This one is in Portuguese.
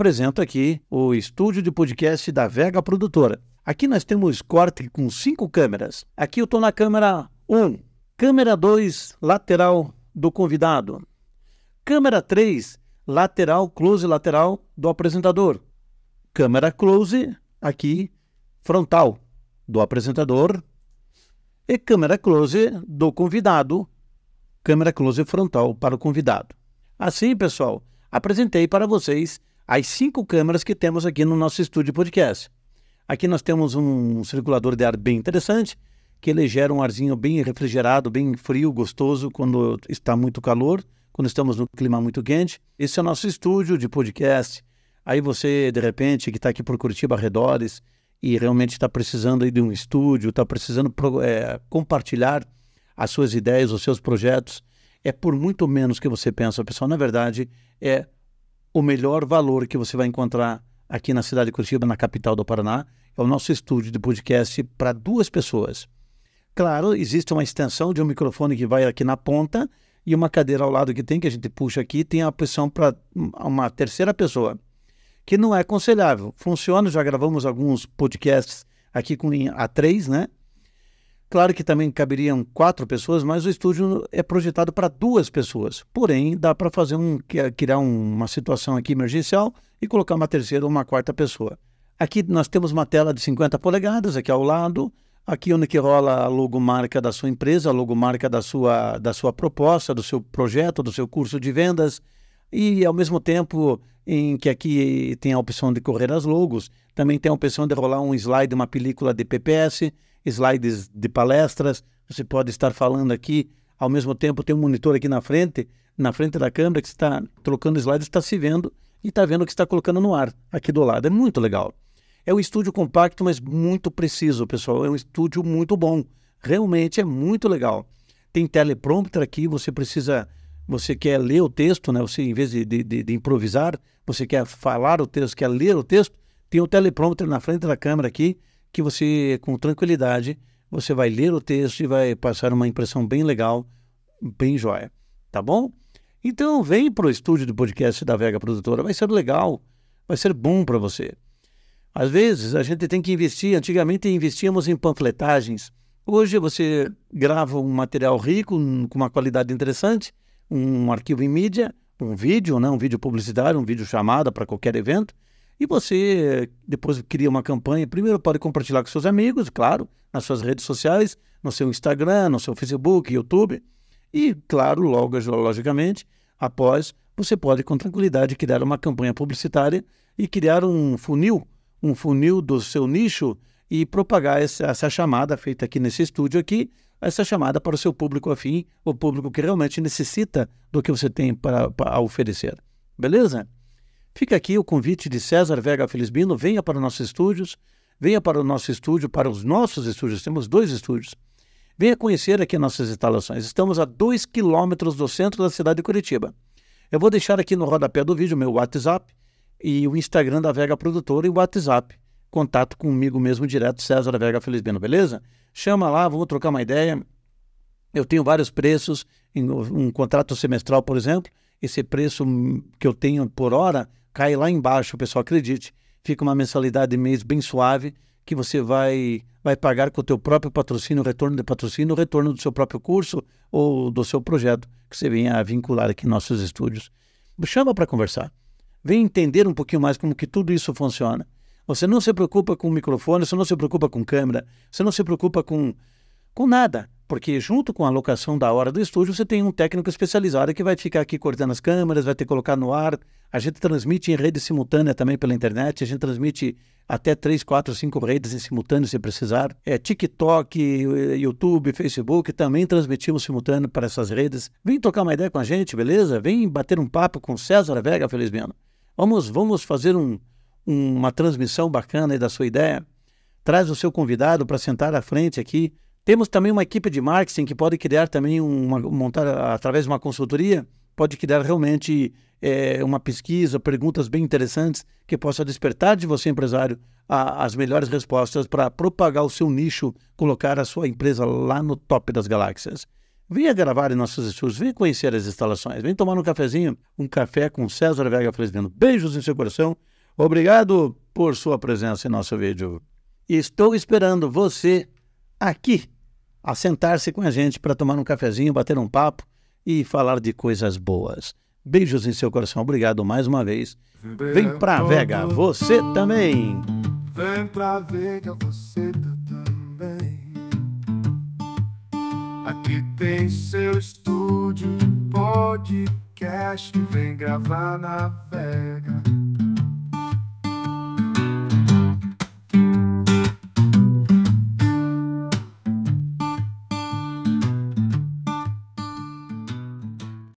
Apresento aqui o estúdio de podcast da Vega Produtora. Aqui nós temos corte com cinco câmeras. Aqui eu estou na câmera 1, câmera 2, lateral do convidado, câmera 3, lateral, close lateral do apresentador, câmera close aqui, frontal do apresentador e câmera close do convidado, câmera close frontal para o convidado. Assim, pessoal, apresentei para vocês as cinco câmeras que temos aqui no nosso estúdio podcast. Aqui nós temos um circulador de ar bem interessante, que ele gera um arzinho bem refrigerado, bem frio, gostoso quando está muito calor, quando estamos no clima muito quente. Esse é o nosso estúdio de podcast. Aí você, de repente, que está aqui por Curitiba Arredores e realmente está precisando de um estúdio, está precisando é, compartilhar as suas ideias, os seus projetos, é por muito menos que você pensa, pessoal. Na verdade, é o melhor valor que você vai encontrar aqui na cidade de Curitiba, na capital do Paraná, é o nosso estúdio de podcast para duas pessoas. Claro, existe uma extensão de um microfone que vai aqui na ponta e uma cadeira ao lado que tem, que a gente puxa aqui, tem a opção para uma terceira pessoa, que não é aconselhável. Funciona, já gravamos alguns podcasts aqui com a 3, né? Claro que também caberiam quatro pessoas, mas o estúdio é projetado para duas pessoas. Porém, dá para fazer um criar uma situação aqui emergencial e colocar uma terceira ou uma quarta pessoa. Aqui nós temos uma tela de 50 polegadas aqui ao lado, aqui onde que rola a logomarca da sua empresa, a logomarca da sua da sua proposta, do seu projeto, do seu curso de vendas. E, ao mesmo tempo em que aqui tem a opção de correr as logos, também tem a opção de rolar um slide, uma película de PPS, slides de palestras. Você pode estar falando aqui, ao mesmo tempo tem um monitor aqui na frente, na frente da câmera, que está trocando slides, está se vendo e está vendo o que está colocando no ar aqui do lado. É muito legal. É um estúdio compacto, mas muito preciso, pessoal. É um estúdio muito bom. Realmente é muito legal. Tem teleprompter aqui, você precisa você quer ler o texto, né? Você, em vez de, de, de improvisar, você quer falar o texto, quer ler o texto, tem o um teleprompter na frente da câmera aqui, que você, com tranquilidade, você vai ler o texto e vai passar uma impressão bem legal, bem joia, tá bom? Então vem para o estúdio do podcast da Vega Produtora, vai ser legal, vai ser bom para você. Às vezes a gente tem que investir, antigamente investíamos em panfletagens, hoje você grava um material rico, com uma qualidade interessante, um arquivo em mídia, um vídeo, né? um vídeo publicitário, um vídeo chamada para qualquer evento. E você depois cria uma campanha. Primeiro pode compartilhar com seus amigos, claro, nas suas redes sociais, no seu Instagram, no seu Facebook, YouTube. E, claro, logo, logicamente, após, você pode com tranquilidade criar uma campanha publicitária e criar um funil, um funil do seu nicho e propagar essa, essa chamada feita aqui nesse estúdio aqui essa chamada para o seu público afim, o público que realmente necessita do que você tem para, para oferecer. Beleza? Fica aqui o convite de César Vega Felizbino, venha para nossos estúdios, venha para o nosso estúdio, para os nossos estúdios, temos dois estúdios. Venha conhecer aqui nossas instalações. Estamos a dois quilômetros do centro da cidade de Curitiba. Eu vou deixar aqui no rodapé do vídeo meu WhatsApp e o Instagram da Vega Produtora e o WhatsApp contato comigo mesmo direto, César Vega Felizbino, beleza? Chama lá, vamos trocar uma ideia. Eu tenho vários preços, um contrato semestral, por exemplo, esse preço que eu tenho por hora cai lá embaixo, pessoal, acredite. Fica uma mensalidade mês bem suave que você vai vai pagar com o teu próprio patrocínio, retorno de patrocínio, retorno do seu próprio curso ou do seu projeto que você venha a vincular aqui em nossos estúdios. Chama para conversar. Vem entender um pouquinho mais como que tudo isso funciona. Você não se preocupa com microfone, você não se preocupa com câmera, você não se preocupa com, com nada. Porque junto com a locação da hora do estúdio, você tem um técnico especializado que vai ficar aqui cortando as câmeras, vai ter que colocar no ar. A gente transmite em rede simultânea também pela internet, a gente transmite até três, quatro, cinco redes em simultâneo se precisar. É TikTok, YouTube, Facebook, também transmitimos simultâneo para essas redes. Vem tocar uma ideia com a gente, beleza? Vem bater um papo com César Vega Felizmeno. Vamos, vamos fazer um, uma transmissão bacana aí da sua ideia, traz o seu convidado para sentar à frente aqui. Temos também uma equipe de marketing que pode criar também uma montar através de uma consultoria, pode criar realmente é, uma pesquisa, perguntas bem interessantes que possa despertar de você empresário a, as melhores respostas para propagar o seu nicho, colocar a sua empresa lá no top das galáxias. Venha gravar em nossos estúdios, venha conhecer as instalações, venha tomar um cafezinho, um café com César Vega Fresnendo. Beijos em seu coração. Obrigado por sua presença em nosso vídeo. Estou esperando você aqui a sentar-se com a gente para tomar um cafezinho, bater um papo e falar de coisas boas. Beijos em seu coração. Obrigado mais uma vez. Vem pra Vega, você também. Vem pra Vega, você tá também. Aqui tem seu estúdio podcast. Vem gravar na Vega.